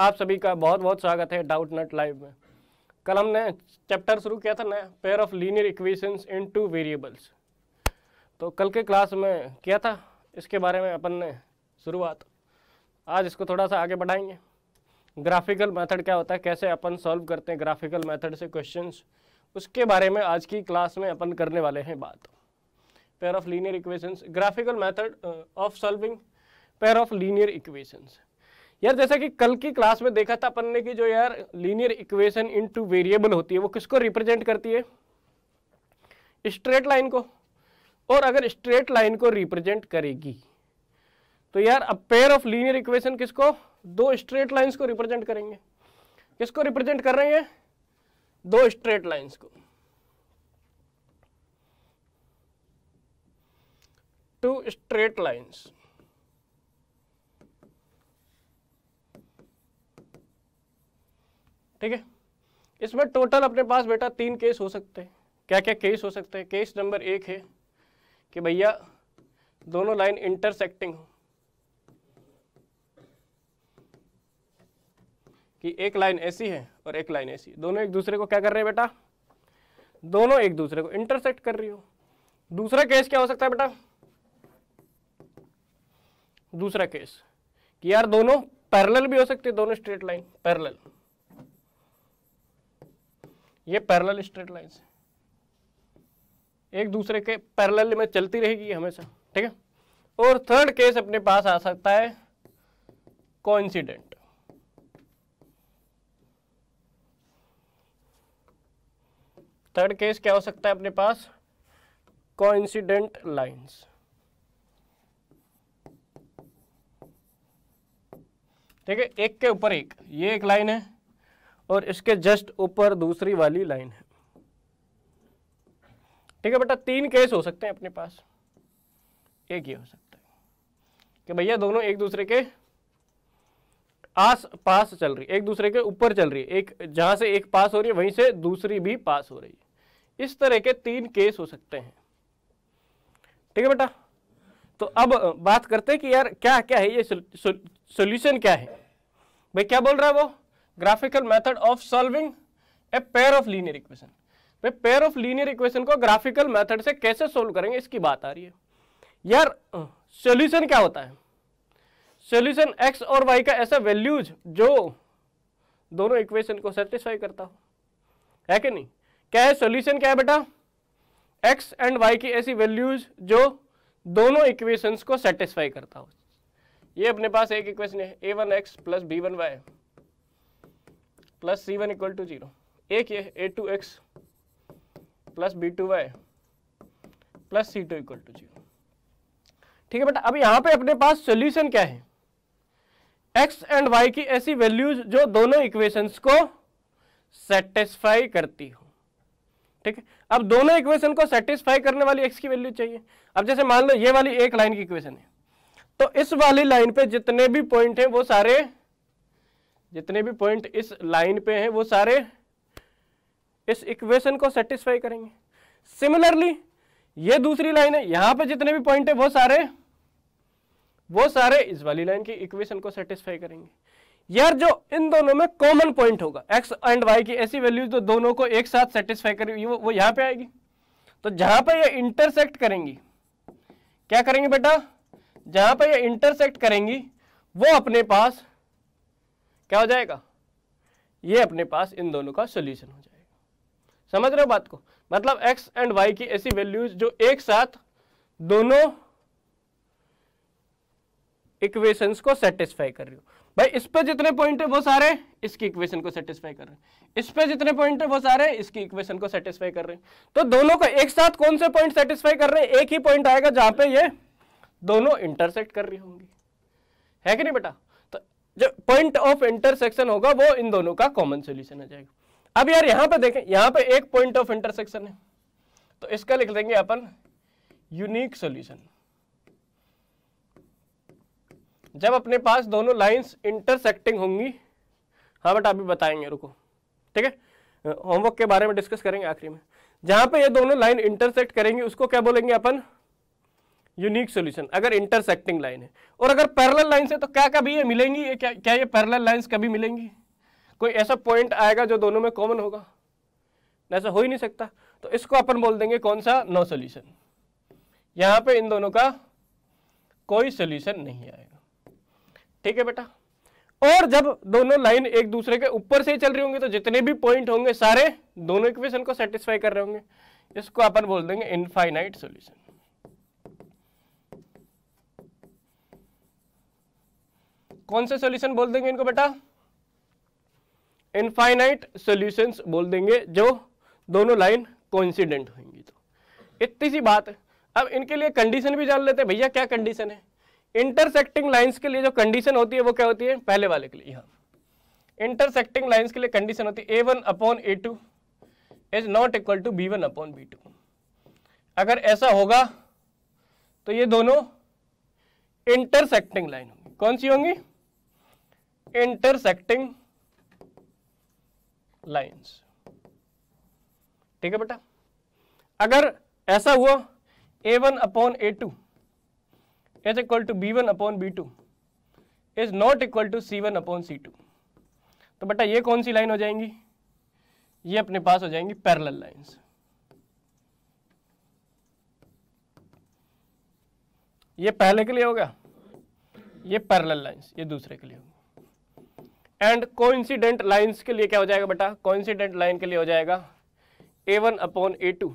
आप सभी का बहुत बहुत स्वागत है डाउट नट लाइव में कल हमने चैप्टर शुरू किया था ना pair of linear equations in two variables तो कल के क्लास में किया था इसके बारे में अपन ने शुरुआत आज इसको थोड़ा सा आगे बढ़ाएंगे ग्राफिकल मेथड क्या होता है कैसे अपन सॉल्व करते हैं ग्राफिकल मेथड से क्वेश्चन उसके बारे में आज की क्लास में अपन करने वाले हैं बात pair of linear equations graphical method of solving pair of linear equations यार जैसा कि कल की क्लास में देखा था अपन ने कि जो यार लीनियर इक्वेशन इनटू वेरिएबल होती है वो किसको रिप्रेजेंट करती है स्ट्रेट लाइन को और अगर स्ट्रेट लाइन को रिप्रेजेंट करेगी तो यार a pair of linear equation किसको दो स्ट्रेट लाइंस को रिप्रेजेंट करेंगे किसको रिप्रेजेंट कर रहे हैं दो स्ट्रेट लाइंस को टू स्ट्रेट लाइंस ठीक है इसमें टोटल अपने पास बेटा तीन केस हो सकते हैं क्या क्या केस हो सकते हैं केस नंबर एक है कि भैया दोनों लाइन इंटरसेक्टिंग हो कि एक लाइन ऐसी है और एक लाइन ऐसी दोनों एक दूसरे को क्या कर रहे हैं बेटा दोनों एक दूसरे को इंटरसेक्ट कर रही हो दूसरा केस क्या हो सकता है बेटा दूसरा केस कि यार दोनों पैरेलल भी हो सकती है दोनों स्ट्रेट लाइन पैरेलल ये पैरेलल स्ट्रेट लाइन्स एक दूसरे के पैरेलल में चलती रहेगी हमेशा ठीक है और थर्ड केस अपने पास आ सकता है कोइंसिडेंट थर्ड केस क्या हो सकता है अपने पास कोइंसिडेंट लाइंस ठीक है एक के ऊपर एक ये एक लाइन है और इसके जस्ट ऊपर दूसरी वाली लाइन है ठीक है बेटा तीन केस हो सकते हैं अपने पास एक ही हो सकता है कि भैया दोनों एक दूसरे के आस पास चल रही एक दूसरे के ऊपर चल रही है एक जहां से एक पास हो रही है वहीं से दूसरी भी पास हो रही है इस तरह के तीन केस हो सकते हैं ठीक है बेटा तो अब बात करते हैं कि यार क्या क्या है ये सोल्यूशन क्या है भाई क्या बोल रहा है वो graphical method of solving a pair of linear equation तो पेयर ऑफ लीनियर इक्वेशन को ग्राफिकल मेथड से कैसे सोल्व करेंगे इसकी बात आ रही है यार सोल्यूशन क्या होता है सोल्यूशन एक्स और वाई का ऐसा वैल्यूज जो दोनों इक्वेशन को सेटिस्फाई करता हो है कि नहीं क्या है सोल्यूशन क्या है बेटा एक्स एंड वाई की ऐसी वैल्यूज जो दोनों इक्वेशंस को सेटिस्फाई करता हो ये अपने पास एक इक्वेशन है ए one x plus B one Y plus C one equal to zero एक ये ए two x plus B two Y plus C two equal to zero ठीक है बेटा अब यहां पे अपने पास सोल्यूशन क्या है एक्स एंड वाई की ऐसी वैल्यूज जो दोनों इक्वेशंस को सेटिस्फाई करती हो ठीक है अब दोनों इक्वेशन को सेटिस्फाई करने वाली एक्स की वैल्यू चाहिए अब जैसे मान लो ये वाली एक लाइन की इक्वेशन है तो इस वाली लाइन पे जितने भी पॉइंट हैं वो सारे जितने भी पॉइंट इस लाइन पे हैं वो सारे इस इक्वेशन को सेटिस्फाई करेंगे सिमिलरली ये दूसरी लाइन है यहां पे जितने भी पॉइंट है वो सारे वो सारे इस वाली लाइन की इक्वेशन को सेटिस्फाई करेंगे यार जो इन दोनों में कॉमन पॉइंट होगा एक्स एंड वाई की ऐसी वैल्यूज तो दोनों को एक साथ सेटिस्फाई करेगी वो, वो यहां पे आएगी तो जहां पर ये इंटरसेक्ट करेंगी क्या करेंगे बेटा जहां पर ये इंटरसेक्ट करेंगी वो अपने पास क्या हो जाएगा ये अपने पास इन दोनों का सोल्यूशन हो जाएगा समझ रहे हो बात को मतलब एक्स एंड वाई की ऐसी वैल्यूज जो एक साथ दोनों इक्वेशंस को सेटिस्फाई कर रही हो भाई इस पे जितने पॉइंट है वो सारे इसकी इक्वेशन को सेटिस्फाई कर रहे हैं इस पे जितने पॉइंट है वो सारे इसकी इक्वेशन को सेटिस्फाई कर रहे हैं तो दोनों को एक साथ कौन से पॉइंट सेटिस्फाई कर रहे हैं एक ही पॉइंट आएगा जहां पे ये दोनों इंटरसेक्ट कर रही होंगी है कि नहीं बेटा जो पॉइंट ऑफ इंटरसेक्शन होगा वो इन दोनों का कॉमन सोल्यूशन आ जाएगा अब यार यहां पर देखें यहां पर एक पॉइंट ऑफ इंटरसेक्शन है तो इसका लिख देंगे अपन यूनिक सोल्यूशन जब अपने पास दोनों लाइंस इंटरसेक्टिंग होंगी हाँ बट अभी बताएंगे रुको ठीक है होमवर्क के बारे में डिस्कस करेंगे आखिरी में जहां पे ये दोनों लाइन इंटरसेक्ट करेंगी उसको क्या बोलेंगे अपन यूनिक सॉल्यूशन अगर इंटरसेक्टिंग लाइन है और अगर पैरेलल लाइन है तो क्या कभी ये मिलेंगी ये क्या क्या ये पैरेलल लाइंस कभी मिलेंगी कोई ऐसा पॉइंट आएगा जो दोनों में कॉमन होगा ऐसा हो ही नहीं सकता तो इसको अपन बोल देंगे कौन सा नो सोल्यूशन यहाँ पे इन दोनों का कोई सोल्यूशन नहीं आएगा ठीक है बेटा और जब दोनों लाइन एक दूसरे के ऊपर से ही चल रही होंगी तो जितने भी पॉइंट होंगे सारे दोनों इक्वेशन को सेटिस्फाई कर रहे होंगे इसको अपन बोल देंगे इनफाइनाइट सॉल्यूशन कौन से सोल्यूशन बोल देंगे इनको बेटा इनफाइनाइट सोल्यूशन बोल देंगे जो दोनों लाइन कोइंसिडेंट होंगी तो इतनी सी बात अब इनके लिए कंडीशन भी जान लेते हैं भैया क्या कंडीशन है इंटरसेक्टिंग लाइंस के लिए जो कंडीशन होती है वो क्या होती है पहले वाले के लिए यहाँ इंटरसेक्टिंग लाइंस के लिए कंडीशन होती है ए one upon A two is not equal to B one upon B two अगर ऐसा होगा तो ये दोनों इंटरसेक्टिंग लाइन होंगी कौन सी होंगी इंटरसेक्टिंग लाइंस ठीक है बेटा अगर ऐसा हुआ A one upon A two is equal to B one upon B two is not equal to C one upon C two तो बेटा ये कौन सी लाइन हो जाएंगी ये अपने पास हो जाएंगी पैरेलल लाइंस ये पहले के लिए होगा ये पैरेलल लाइंस ये दूसरे के लिए होगा एंड कोइंसिडेंट लाइन्स के लिए क्या हो जाएगा बेटा कोइंसिडेंट लाइन के लिए हो जाएगा A one upon A two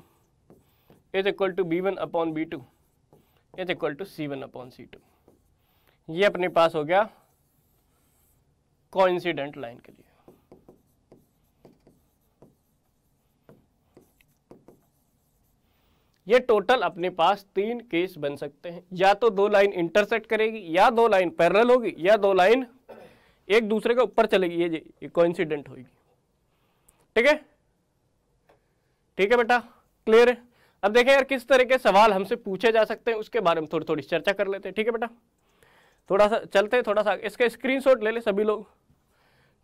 is equal to B one upon B two is equal to C one upon C two ये अपने पास हो गया कोइंसिडेंट लाइन के लिए ये टोटल अपने पास तीन केस बन सकते हैं या तो दो लाइन इंटरसेक्ट करेगी या दो लाइन पैरल होगी या दो लाइन एक दूसरे के ऊपर चलेगी ये को कोइंसिडेंट होगी ठीक है ठीक है बेटा क्लियर है अब देखें यार किस तरह के सवाल हमसे पूछे जा सकते हैं उसके बारे में थोड़ी थोड़ी चर्चा कर लेते हैं ठीक है बेटा थोड़ा सा चलते हैं थोड़ा सा इसका स्क्रीनशॉट ले ले सभी लोग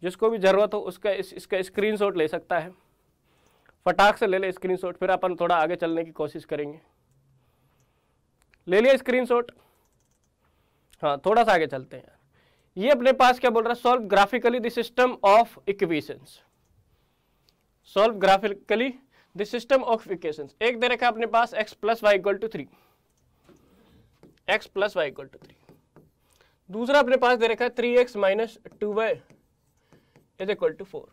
जिसको भी ज़रूरत हो उसका इस, इसका स्क्रीनशॉट ले सकता है फटाक से ले ले स्क्रीनशॉट फिर अपन थोड़ा आगे चलने की कोशिश करेंगे ले लिया स्क्रीनशॉट हाँ थोड़ा सा आगे चलते हैं ये अपने पास क्या बोल रहा है solve graphically the system of equations solve graphically the system of equations एक दे रखा अपने पास x plus Y equal to three x plus Y equal to three दूसरा अपने पास दे रखा है three x minus two Y is equal to four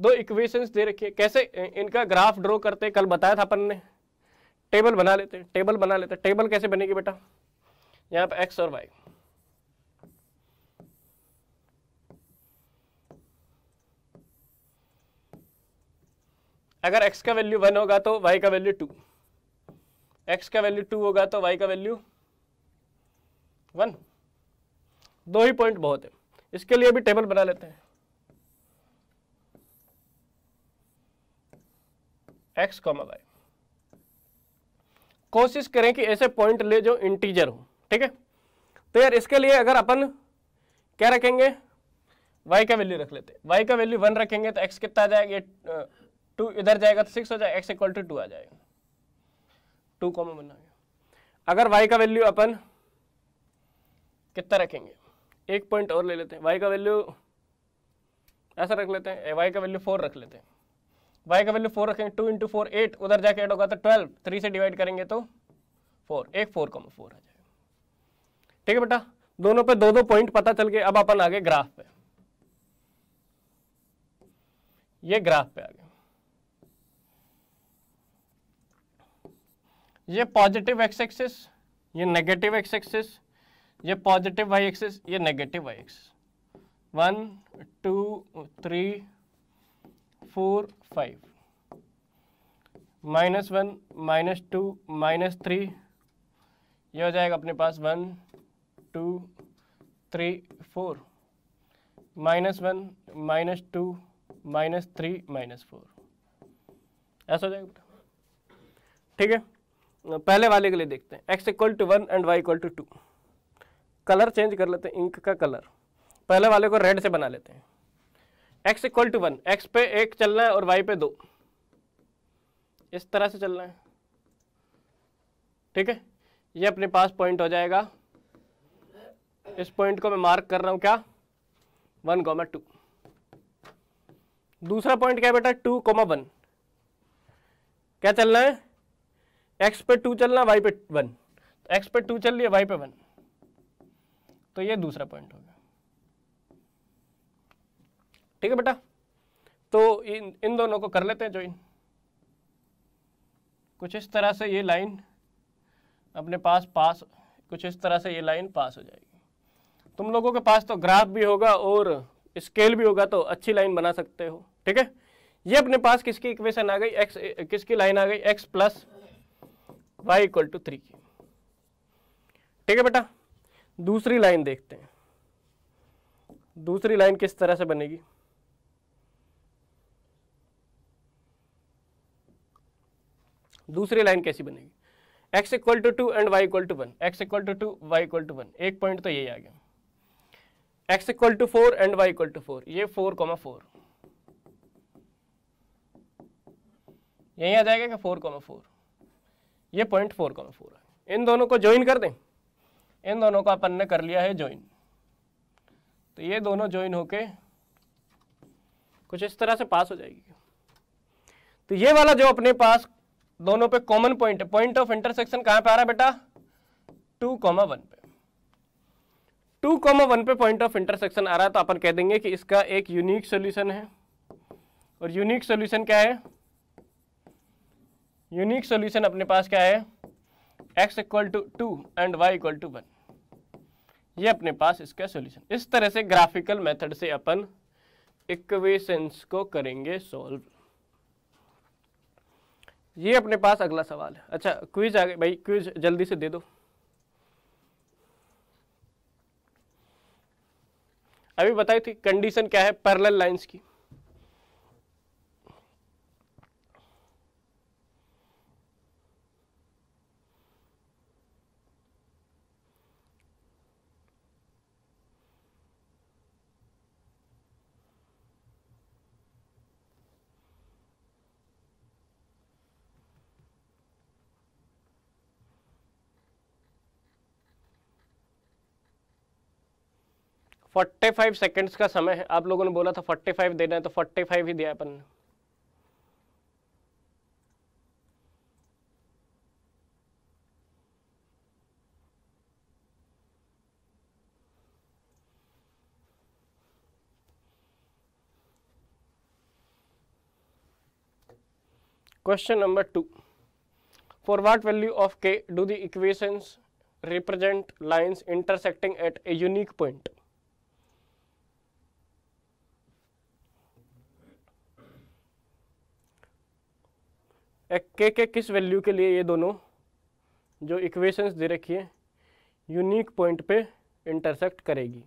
दो इक्वेशंस दे रखिये कैसे इनका ग्राफ ड्रॉ करते कल बताया था अपन ने टेबल बना लेते टेबल बना लेते टेबल कैसे बनेगी बेटा यहाँ पे एक्स और वाई अगर x का वैल्यू वन होगा तो y का वैल्यू टू x का वैल्यू टू होगा तो y का वैल्यू वन दो ही पॉइंट बहुत है इसके लिए भी टेबल बना लेते हैं एक्स कॉमा वाई कोशिश करें कि ऐसे पॉइंट ले जो इंटीजर हो ठीक है तो यार इसके लिए अगर अपन क्या रखेंगे वाई का वैल्यू रख लेते हैं वाई का वैल्यू वन रखेंगे तो एक्स कितना आ जाएगा टू इधर जाएगा तो सिक्स हो जाएगा एक्स इक्वल टू टू आ जाएगा टू कॉमन बना गया अगर वाई का वैल्यू अपन कितना रखेंगे एक पॉइंट और ले लेते हैं वाई का वैल्यू ऐसा रख लेते हैं वाई का वैल्यू फोर रख लेते हैं वाई का वैल्यू फोर रखेंगे टू इंटू फोर एट उधर जाके ऐड होगा तो ट्वेल्व थ्री से डिवाइड करेंगे तो फोर एक फोर कॉमन फोर आ जाएगा ठीक है बेटा दोनों पे दो दो पॉइंट पता चल गए अब अपन आगे ग्राफ पे ये ग्राफ पे आ गए ये पॉजिटिव एक्स एक्सिस ये नेगेटिव एक्स एक्सिस ये पॉजिटिव वाई एक्सिस ये negative Y axis one two three four five minus one minus two minus three ये हो जाएगा अपने पास one two three four minus one minus two minus three minus four ऐसा हो जाएगा ठीक है पहले वाले के लिए देखते हैं X equal to one and Y equal to two colour change कर लेते हैं इंक का कलर पहले वाले को रेड से बना लेते हैं X equal to one x पे एक चलना है और वाई पे दो इस तरह से चलना है ठीक है ये अपने पास पॉइंट हो जाएगा इस पॉइंट को मैं मार्क कर रहा हूं क्या वन कॉमा टू दूसरा पॉइंट क्या बेटा टू कॉमा वन क्या चलना है एक्स पे टू चलना वाई पे वन तो एक्स पे टू चल लिया वाई पे वन तो ये दूसरा पॉइंट हो गया ठीक है बेटा तो इन इन दोनों को कर लेते हैं ज्वाइन कुछ इस तरह से ये लाइन अपने पास पास कुछ इस तरह से ये लाइन पास हो जाएगी तुम लोगों के पास तो ग्राफ भी होगा और स्केल भी होगा तो अच्छी लाइन बना सकते हो ठीक है ये अपने पास किसकी इक्वेशन आ गई एक्स किसकी लाइन आ गई X plus y equal to three की ठीक है बेटा दूसरी लाइन देखते हैं दूसरी लाइन किस तरह से बनेगी दूसरी लाइन कैसी बनेगी x equal to two and y equal to one X equal to two Y equal to one एक पॉइंट तो यही आ गया x equal to four and y equal to four ये फोर कॉमा फोर यही आ जाएगा कि फोर कॉमा फोर ये पॉइंट फोर कॉमा फोर है इन दोनों को ज्वाइन कर दें इन दोनों को अपन ने कर लिया है ज्वाइन तो ये दोनों ज्वाइन होके कुछ इस तरह से पास हो जाएगी तो ये वाला जो अपने पास दोनों पे कॉमन पॉइंट है पॉइंट ऑफ इंटरसेक्शन कहां पे आ रहा है बेटा टू कॉमा वन पे टू कॉमा वन पे पॉइंट ऑफ इंटरसेक्शन आ रहा है तो अपन कह देंगे कि इसका एक यूनिक सोल्यूशन है और यूनिक सोल्यूशन क्या है यूनिक सॉल्यूशन अपने पास क्या है x equal to two and y equal to one ये अपने पास इसका सॉल्यूशन इस तरह से ग्राफिकल मेथड से अपन इक्वेशंस को करेंगे सॉल्व ये अपने पास अगला सवाल है अच्छा क्विज आगे भाई क्विज जल्दी से दे दो अभी बताई थी कंडीशन क्या है पैरेलल लाइंस की फोर्टी फाइव सेकेंड्स का समय है आप लोगों ने बोला था फोर्टी फाइव देना है तो फोर्टी फाइव ही दिया अपन ने question number two for what value of के do the equations represent lines intersecting at a unique point K के किस वैल्यू के लिए ये दोनों जो इक्वेशंस दे रखी है यूनिक पॉइंट पे इंटरसेक्ट करेगी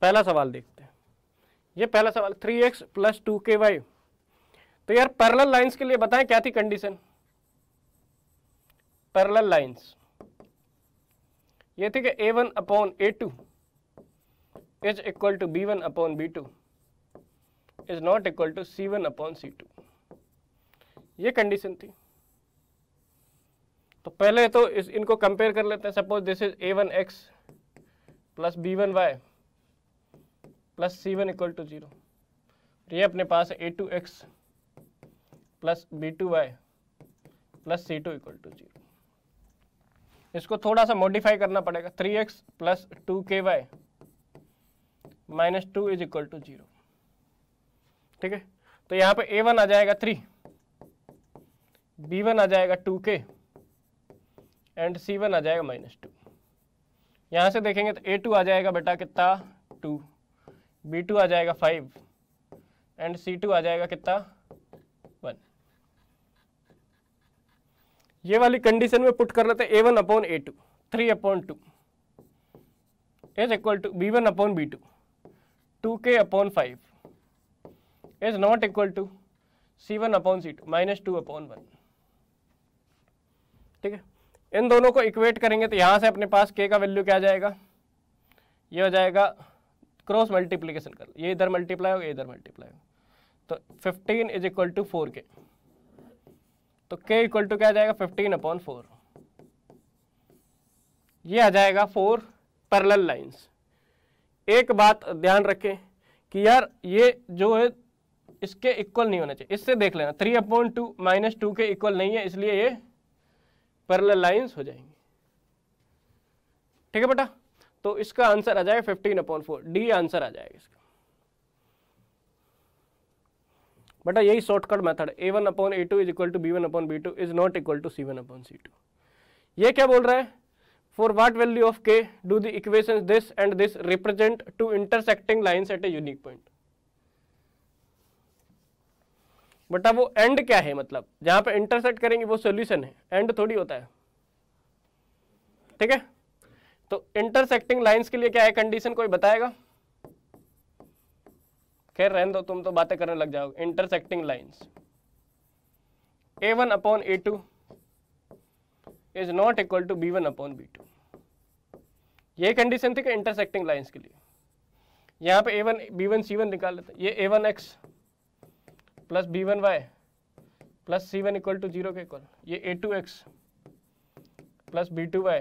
पहला सवाल देखते हैं ये पहला सवाल थ्री एक्स प्लस टू के वाई तो यार पैरल लाइंस के लिए बताएं क्या थी कंडीशन पैरल लाइंस ये थी कि A one upon A two is equal to B one upon B two is not equal to C one upon C two ये कंडीशन थी तो पहले तो इस इनको कंपेयर कर लेते हैं suppose this is a one x plus B one Y plus C one equal to zero ये अपने पास a two x plus B two Y plus C two equal to zero इसको थोड़ा सा मॉडिफाई करना पड़ेगा थ्री एक्स प्लस टू के y minus two is equal to zero ठीक है तो यहाँ पे ए वन आ जाएगा थ्री बी वन आ जाएगा टू के एंड सी वन आ जाएगा माइनस टू यहाँ से देखेंगे तो ए टू आ जाएगा बेटा कितना टू बी टू आ जाएगा फाइव एंड सी टू आ जाएगा कितना वन ये वाली कंडीशन में पुट कर लेते a one upon A two three upon two is equal to B one upon B two two k upon five is not equal to C one upon C two minus two upon one ठीक है इन दोनों को equate करेंगे तो यहां से अपने पास के का वैल्यू क्या आ जाएगा ये हो जाएगा क्रॉस मल्टीप्लीकेशन कर ये इधर मल्टीप्लाई होगा इधर मल्टीप्लाई होगा तो fifteen is equal to four k तो के इक्वल टू क्या आ जाएगा फिफ्टीन अपॉन फोर ये आ जाएगा फोर पैरेलल लाइंस एक बात ध्यान रखें कि यार ये जो है इसके इक्वल नहीं होना चाहिए इससे देख लेना three upon two minus two k equal नहीं है इसलिए ये पैरेलल लाइंस हो जाएंगे ठीक है बेटा तो इसका आंसर आ जाएगा fifteen upon four the answer आ जाएगा इसका बेटा यही shortcut method a one upon A two is equal to B one upon B two is not equal to C one upon C two ये क्या बोल रहा है फॉर वाट वैल्यू ऑफ के do the equation this and this represent two intersecting line at a unique point बेटा वो and क्या है मतलब जहां पे इंटरसेक्ट करेंगे वो सोल्यूशन है एंड थोड़ी होता है ठीक है तो इंटरसेक्टिंग लाइंस के लिए क्या है कंडीशन कोई बताएगा खैर रहने दो तुम तो बातें करने लग जाओगे intersecting lines a one upon A two is not equal to B one upon B two ये कंडीशन थी कि इंटरसेक्टिंग लाइंस के लिए यहां पे a one b one c one निकाल लेते ये a one x plus B one Y plus C one equal to zero के इक्वल ये ए two x plus B two Y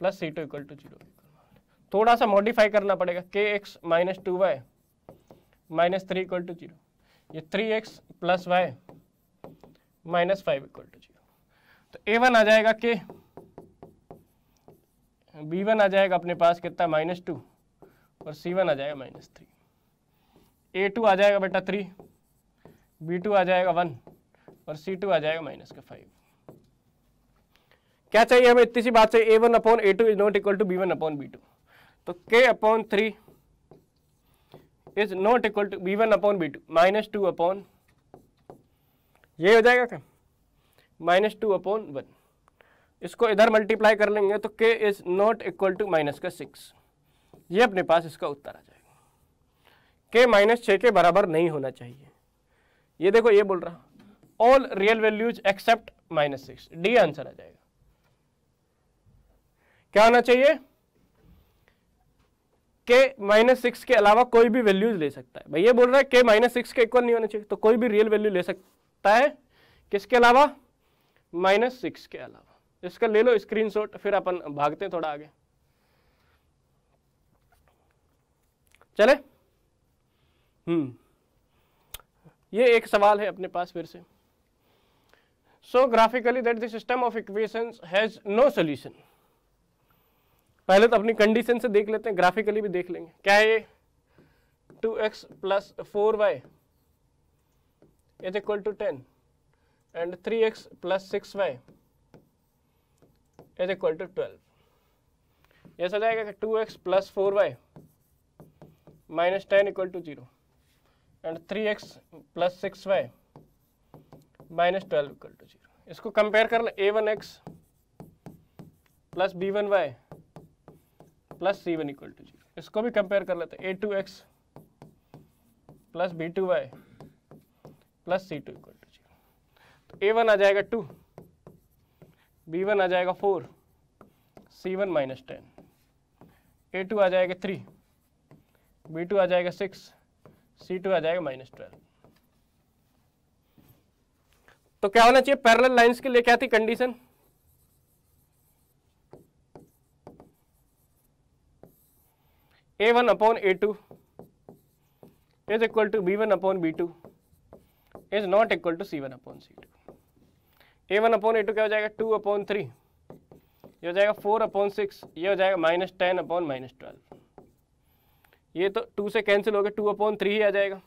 plus C two equal to zero थोड़ा सा modify करना पड़ेगा k x minus two y minus three equal to zero ये three x plus y minus five equal to zero तो a one आ जाएगा के B one आ जाएगा अपने पास कितना माइनस टू और सी वन आ जाएगा माइनस थ्री ए टू आ जाएगा बेटा थ्री बी टू आ जाएगा वन और सी टू आ जाएगा माइनस का फाइव क्या चाहिए हमें इतनी सी बात चाहिए a one upon A two is not equal to B one upon B two तो k upon three is not equal to B one upon B two minus two upon ये हो जाएगा क्या माइनस टू अपॉन वन इसको इधर multiply कर लेंगे तो k is not equal to minus का सिक्स ये अपने पास इसका उत्तर आ जाएगा के माइनस छः के बराबर नहीं होना चाहिए ये देखो ये बोल रहा all real values except minus six the answer आ जाएगा क्या होना चाहिए के माइनस सिक्स के अलावा कोई भी वैल्यूज ले सकता है भाई ये बोल रहा है के माइनस सिक्स के इक्वल नहीं होना चाहिए तो कोई भी रियल वैल्यू ले सकता है किसके अलावा माइनस सिक्स के अलावा इसका ले लो स्क्रीनशॉट फिर अपन भागते हैं थोड़ा आगे चले हम्म ये एक सवाल है अपने पास फिर से so graphically that the system of equations has no solution पहले तो अपनी कंडीशन से देख लेते हैं ग्राफिकली भी देख लेंगे क्या है ये two x plus four y is equal to ten and three x plus six y is equal to twelve ऐसा जाएगा two x plus four y minus ten equal to zero and three x plus six y minus twelve equal to zero इसको compare कर लें a one x plus B one Y plus C one equal to zero इसको भी compare कर लेते हैं ए two x plus B two Y plus C two equal to zero तो a one आ जाएगा टू बी वन आ जाएगा four c one minus ten a two आ जाएगा थ्री बी टू आ जाएगा सिक्स सी टू आ जाएगा माइनस ट्वेल्व तो क्या होना चाहिए पैरेलल लाइंस के लिए क्या थी condition a one upon A two is equal to B one upon B two is not equal to C one upon C two a one upon A two क्या हो जाएगा टू अपॉन थ्री ये हो जाएगा four upon six ये हो जाएगा minus ten upon minus twelve ये तो टू से कैंसिल हो गया टू अपॉन थ्री ही आ जाएगा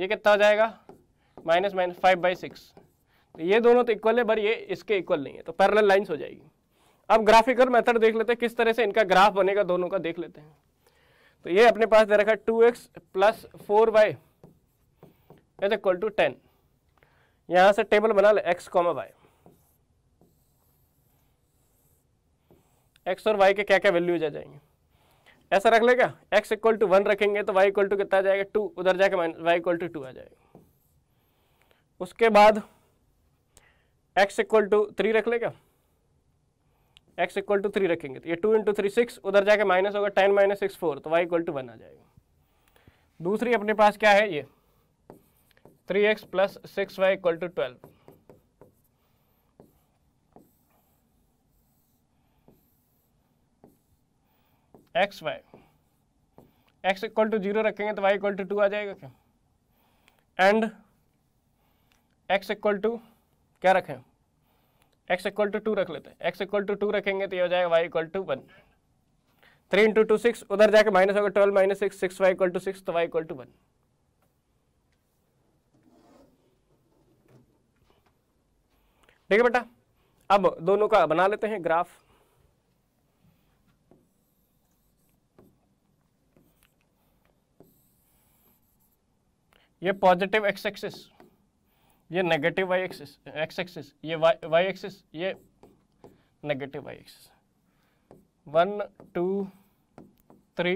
ये कितना आ जाएगा minus minus five by six ये दोनों तो इक्वल है पर ये इसके इक्वल नहीं है तो पैरल लाइन्स हो जाएगी अब ग्राफिकल मेथड देख लेते हैं किस तरह से इनका ग्राफ बनेगा दोनों का देख लेते हैं तो ये अपने पास दे रखा है two x plus four y is equal to ten यहां से टेबल बना ले एक्स कॉमा वाई एक्स और वाई के क्या क्या वैल्यूज आ जाएंगे ऐसा रख लेगा एक्स इक्वल टू वन रखेंगे तो वाई इक्वल टू कितना जाएगा टू उधर जाके minus y equal to two आ जाएगा उसके बाद एक्स इक्वल टू थ्री रख लेगा एक्स इक्वल टू थ्री रखेंगे तो ये टू इंटू थ्री सिक्स उधर जाके माइनस होगा टेन माइनस सिक्स फोर तो वाई इक्वल टू वन आ जाएगा दूसरी अपने पास क्या है ये three x plus six y equal to twelve x y x equal to zero रखेंगे तो वाई इक्वल टू टू आ जाएगा क्या एंड एक्स इक्वल टू क्या रखें एक्स इक्वल टू टू रख लेते हैं एक्स इक्वल टू टू रखेंगे तो ये हो जाएगा y equal to one three into two six उधर जाके माइनस होगा twelve minus six six y equal to six तो वाई इक्वल टू वन ठीक है बेटा अब दोनों का बना लेते हैं ग्राफ ये पॉजिटिव एक्स एक्सिस ये negative Y axis x axis ये वाई वाई एक्सिस ये negative Y axis one two three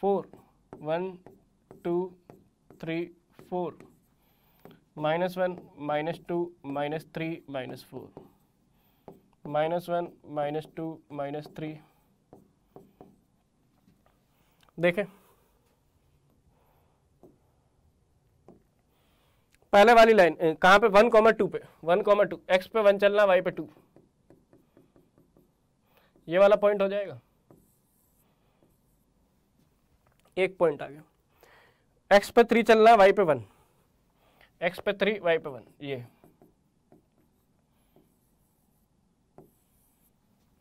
four one two three four minus one minus two minus three minus four minus one minus two minus three देखें पहले वाली line कहां पे one comma two पे one comma two x पे one चलना y पे two ये वाला पॉइंट हो जाएगा एक पॉइंट आ गया एक्स पे थ्री चलना वाई पे वन एक्स पे थ्री वाई पे वन ये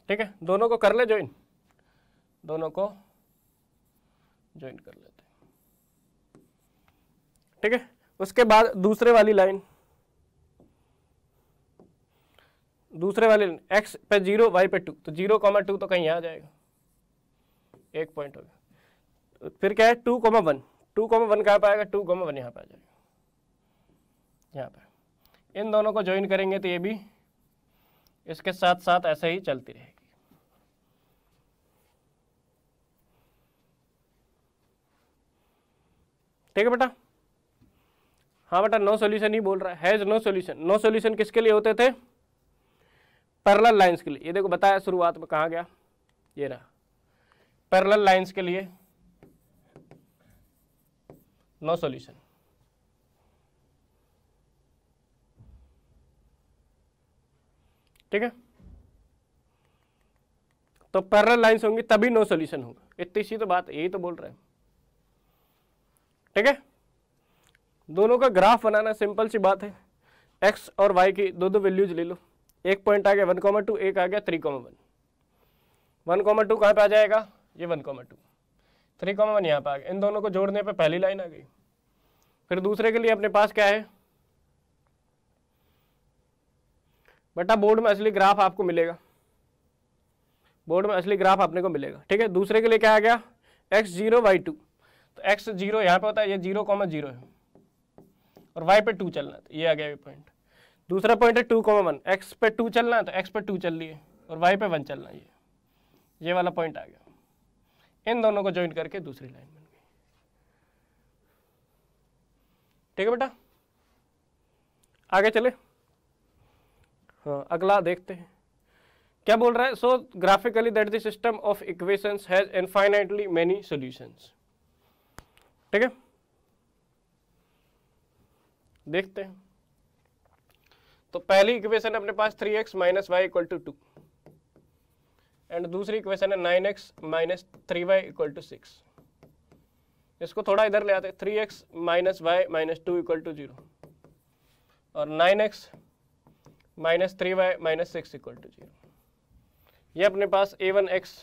ठीक है दोनों को कर ले ज्वाइन दोनों को ज्वाइन कर लेते ठीक है उसके बाद दूसरे वाली लाइन दूसरे वाले एक्स पे जीरो वाई पे टू तो जीरो कॉमा टू तो कहीं आ जाएगा एक पॉइंट हो गया फिर क्या है two comma one two comma one कहाँ पाएगा टू कॉमा वन यहाँ पे आ जाएगा यहाँ पे इन दोनों को ज्वाइन करेंगे तो ये भी इसके साथ साथ ऐसे ही चलती रहेगी ठीक है बेटा हाँ बेटा नो सोल्यूशन ही बोल रहा है has no solution no solution किसके लिए होते थे पैरल लाइन्स के लिए ये देखो बताया शुरुआत में कहा गया ये रहा पैरल लाइन्स के लिए नो सोल्यूशन ठीक है तो पैरल लाइन्स होंगी तभी नो सोल्यूशन होगा इतनी सी तो बात यही तो बोल रहे हैं ठीक है दोनों का ग्राफ बनाना सिंपल सी बात है एक्स और वाई की दो दो वैल्यूज ले लो एक पॉइंट आ गया वन कॉमा टू एक आ गया three comma one one comma two कहाँ पर आ जाएगा ये one comma two three comma one यहाँ पर आ गया इन दोनों को जोड़ने पर पहली लाइन आ गई फिर दूसरे के लिए अपने पास क्या है बेटा बोर्ड में असली ग्राफ आपको मिलेगा बोर्ड में असली ग्राफ आपने को मिलेगा ठीक है दूसरे के लिए क्या आ गया एक्स जीरो वाई टू तो एक्स जीरो यहाँ पे होता है ये जीरो कॉमा जीरो है और वाई पे टू चलना है तो ये आ गया पॉइंट दूसरा पॉइंट है टू कॉमा वन एक्स पे टू चलना है तो एक्स पे टू चल लिए और वाई पे वन चलना ये ये वाला पॉइंट आ गया इन दोनों को ज्वाइन करके दूसरी लाइन बन गई ठीक है बेटा आगे चले हाँ अगला देखते हैं क्या बोल रहा है so graphically that the system of equations has infinitely many solutions ठीक है देखते हैं तो पहली इक्वेशन अपने पास three x minus y equal to two and दूसरी इक्वेशन है nine x minus three y equal to six इसको थोड़ा इधर ले आते हैं three x minus y minus two equal to zero और nine x minus three y minus six equal to zero ये अपने पास a one x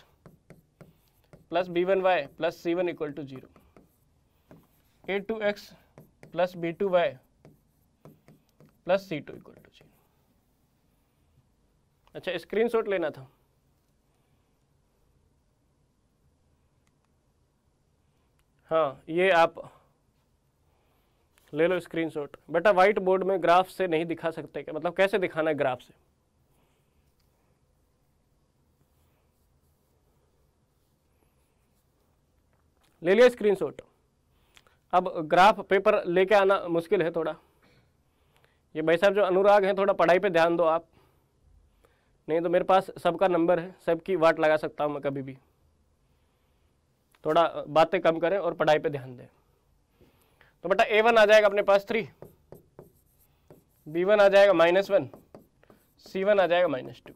plus B one Y plus C one equal to zero a two x plus B two Y plus C two equal to zero अच्छा screenshot लेना था हाँ ये आप ले लो स्क्रीनशॉट बेटा व्हाइट बोर्ड में ग्राफ से नहीं दिखा सकते क्या मतलब कैसे दिखाना है ग्राफ से ले लिया स्क्रीनशॉट अब ग्राफ पेपर लेके आना मुश्किल है थोड़ा ये भाई साहब जो अनुराग हैं थोड़ा पढ़ाई पे ध्यान दो आप नहीं तो मेरे पास सबका नंबर है सबकी वाट लगा सकता हूँ मैं कभी भी थोड़ा बातें कम करें और पढ़ाई पे ध्यान दें तो बेटा ए वन आ जाएगा अपने पास थ्री बी वन आ जाएगा माइनस वन सी वन आ जाएगा माइनस टू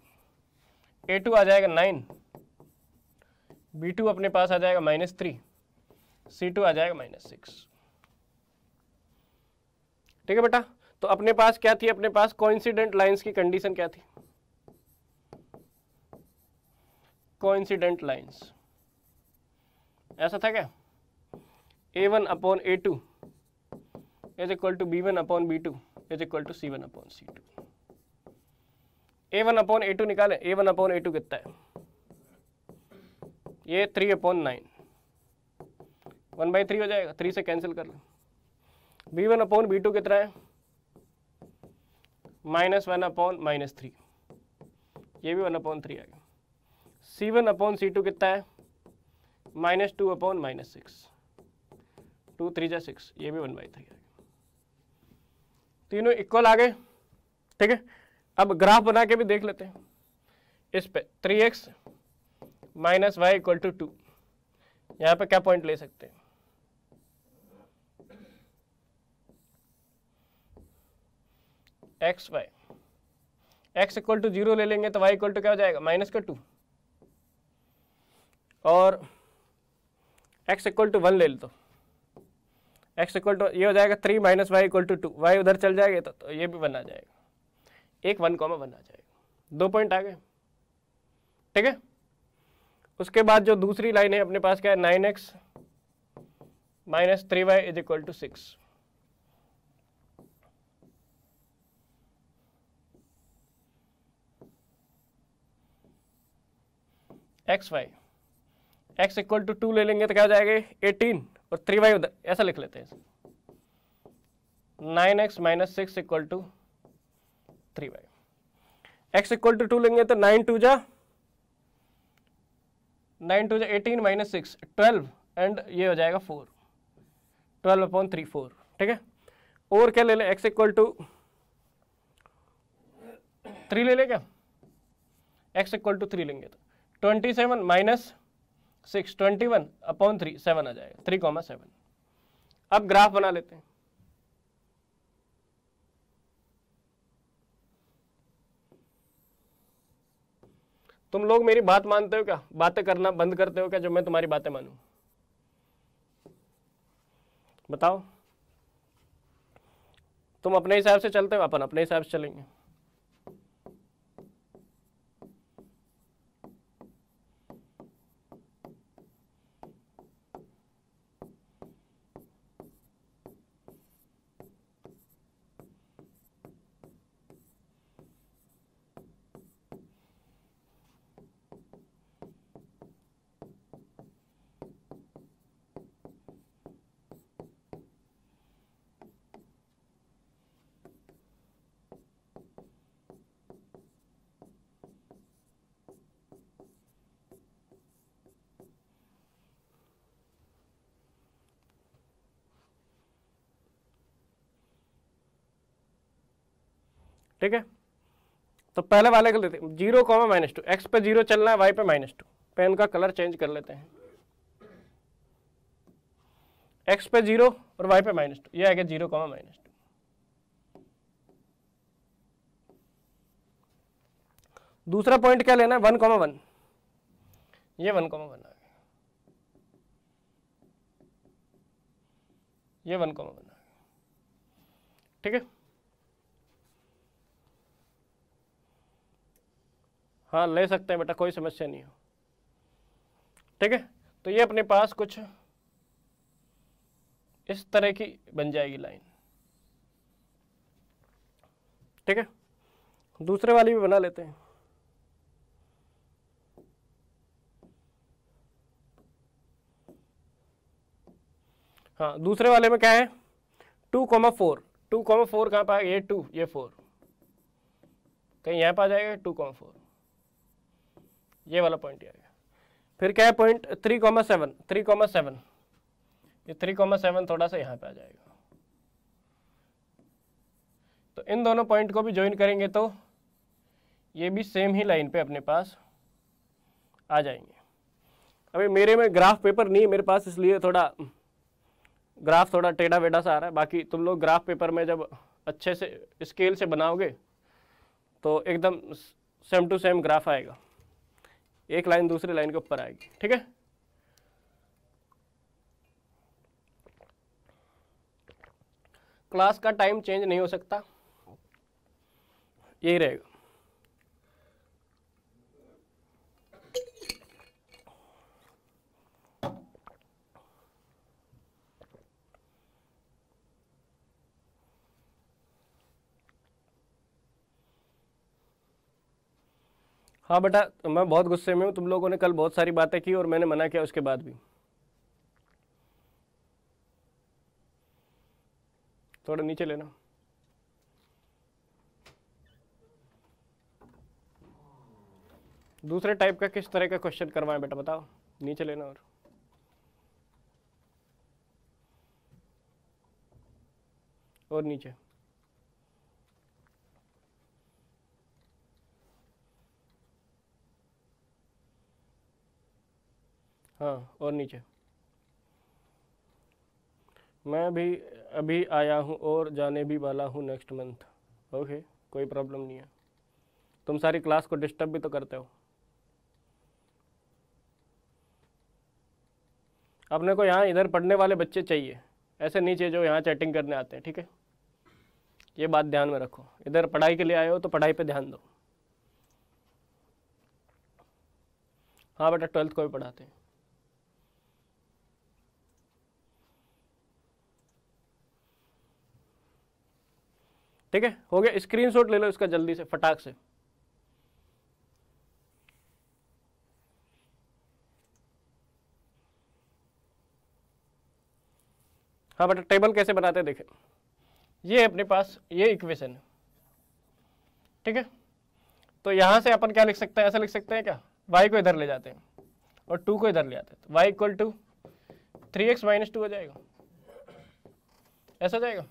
ए टू आ जाएगा नाइन बी टू अपने पास आ जाएगा माइनस थ्री सी टू आ जाएगा माइनस सिक्स ठीक है बेटा तो अपने पास क्या थी अपने पास कोइंसिडेंट लाइंस की कंडीशन क्या थी कोइंसिडेंट लाइंस ऐसा था क्या a one upon A two is equal to B one upon B two is equal to C one upon C two a one upon A two निकाले a one upon A two कितना है ये three upon nine one by three हो जाएगा three से cancel कर लो b one upon B two कितना है minus one upon minus three ये भी वन अपॉन थ्री आ गया सी वन अपॉन सी टू कितना है minus two upon minus six two three जा सिक्स ये भी वन बाई थ्री आ गया तीनों इक्वल आ गए ठीक है अब ग्राफ बना के भी देख लेते हैं इस पे three x minus y equal to two यहाँ पर क्या पॉइंट ले सकते हैं x y x equal to zero ले लेंगे तो वाई इक्वल टू क्या हो जाएगा माइनस का टू और एक्स इक्वल टू वन ले लो एक्स इक्वल टू ये हो जाएगा three minus y equal to two y उधर चल जाएगा तो, तो ये भी वन आ जाएगा एक वन कॉमा वन आ जाएगा दो पॉइंट आ गए ठीक है उसके बाद जो दूसरी लाइन है अपने पास क्या है nine x minus three y is equal to six x y x equal to two ले लेंगे तो क्या हो जाएगा एटीन और थ्री वाई उधर ऐसा लिख लेते हैं nine x minus six equal to three y x equal to two लेंगे तो नाइन टू जा नाइन टू जा eighteen minus six twelve and ये हो जाएगा four twelve upon three four ठीक है और क्या ले लें एक्स इक्वल टू थ्री ले लें क्या एक्स इक्वल टू थ्री लेंगे तो twenty seven minus six twenty one upon three seven आ जाएगा थ्री कॉमा सेवन अब ग्राफ बना लेते हैं तुम लोग मेरी बात मानते हो क्या बातें करना बंद करते हो क्या जब मैं तुम्हारी बातें मानूं बताओ तुम अपने हिसाब से चलते हो अपन अपने हिसाब से चलेंगे ठीक है तो पहले वाले को लेते हैं zero comma minus two x पे जीरो चलना है वाई पे माइनस टू पेन का कलर चेंज कर लेते हैं एक्स पे जीरो और वाई पे माइनस टू यह आएगा गया जीरो कॉमा माइनस टू दूसरा पॉइंट क्या लेना है वन कॉमा वन ये वन कॉमा वन आ गया ये वन कॉमा वन आ गया ठीक है हाँ ले सकते हैं बेटा कोई समस्या नहीं हो ठीक है तो ये अपने पास कुछ इस तरह की बन जाएगी लाइन ठीक है दूसरे वाली भी बना लेते हैं हाँ दूसरे वाले में क्या है two comma four two comma four कहाँ पर आएगा ये टू ये फोर कहीं यहाँ पर आ जाएगा टू कॉमा फोर ये वाला पॉइंट ही आ गया फिर क्या है point three comma seven three comma seven ये थ्री कॉमा सेवन थोड़ा सा यहाँ पे आ जाएगा तो इन दोनों पॉइंट को भी ज्वाइन करेंगे तो ये भी सेम ही लाइन पे अपने पास आ जाएंगे अभी मेरे में ग्राफ पेपर नहीं है मेरे पास इसलिए थोड़ा ग्राफ थोड़ा टेढ़ा वेढ़ा सा आ रहा है बाकी तुम लोग ग्राफ पेपर में जब अच्छे से स्केल से बनाओगे तो एकदम सेम टू सेम ग्राफ आएगा एक लाइन दूसरे लाइन के ऊपर आएगी ठीक है क्लास का टाइम चेंज नहीं हो सकता यही रहेगा हाँ बेटा मैं बहुत गुस्से में हूँ तुम लोगों ने कल बहुत सारी बातें की और मैंने मना किया उसके बाद भी थोड़ा नीचे लेना दूसरे टाइप का किस तरह का क्वेश्चन करवाएं बेटा बताओ नीचे लेना और और नीचे हाँ और नीचे मैं भी अभी आया हूँ और जाने भी वाला हूँ नेक्स्ट मंथ ओके कोई प्रॉब्लम नहीं है तुम सारी क्लास को डिस्टर्ब भी तो करते हो अपने को यहाँ इधर पढ़ने वाले बच्चे चाहिए ऐसे नीचे जो यहाँ चैटिंग करने आते हैं ठीक है ये बात ध्यान में रखो इधर पढ़ाई के लिए आए हो तो पढ़ाई पे ध्यान दो हाँ बेटा ट्वेल्थ को भी पढ़ाते हैं ठीक है हो गया स्क्रीनशॉट ले लो इसका जल्दी से फटाक से हाँ बेटा टेबल कैसे बनाते हैं देखें ये अपने पास ये इक्वेशन है ठीक है तो यहाँ से अपन क्या लिख सकते हैं ऐसा लिख सकते हैं क्या वाई को इधर ले जाते हैं और टू को इधर ले जाते हैं तो y equal to three x minus two हो जाएगा ऐसा जाएगा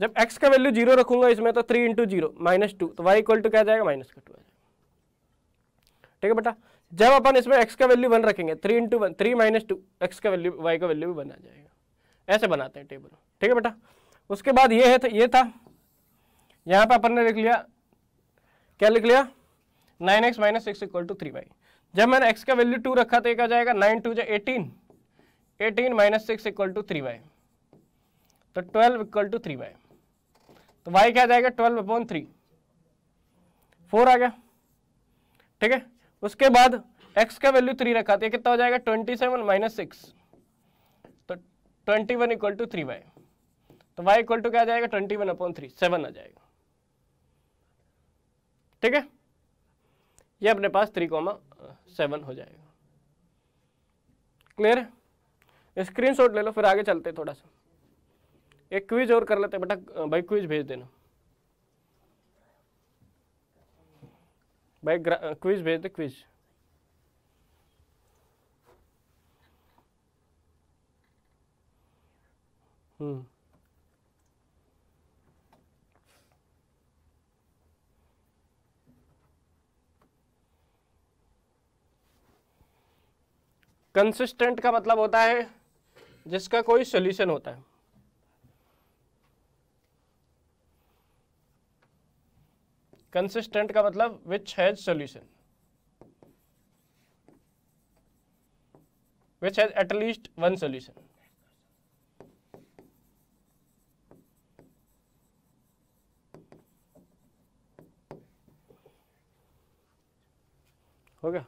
जब x का वैल्यू जीरो रखूंगा इसमें तो three into zero minus two तो y इक्वल टू क्या जाएगा माइनस का टू आ जाएगा ठीक है बेटा जब अपन इसमें x का वैल्यू वन रखेंगे three into one three minus two x का वैल्यू y का वैल्यू भी बन आ जाएगा ऐसे बनाते हैं टेबल ठीक है बेटा उसके बाद ये है ये था यहाँ पर अपन ने लिख लिया क्या लिख लिया nine x minus six equal to three y जब मैंने एक्स का वैल्यू टू रखा तो एक आ जाएगा नाइन टू जै eighteen eighteen minus six equal to three y तो twelve equal to three y तो वाई क्या जाएगा ट्वेल्व अपॉन थ्री फोर आ गया ठीक है उसके बाद एक्स का वैल्यू थ्री रखा था तो कितना हो जाएगा ट्वेंटी सेवन माइनस सिक्स तो twenty one equal to three y तो वाई इक्वल टू क्या आ जाएगा twenty one upon three seven आ जाएगा ठीक है ये अपने पास थ्री कॉमा सेवन हो जाएगा क्लियर है स्क्रीनशॉट ले लो फिर आगे चलते थोड़ा सा एक क्विज और कर लेते बेटा भाई क्विज भेज देना भाई क्विज भेज दे क्विज हम्म। कंसिस्टेंट का मतलब होता है जिसका कोई सोल्यूशन होता है कंसिस्टेंट का मतलब which has solution which has at least one solution हो गया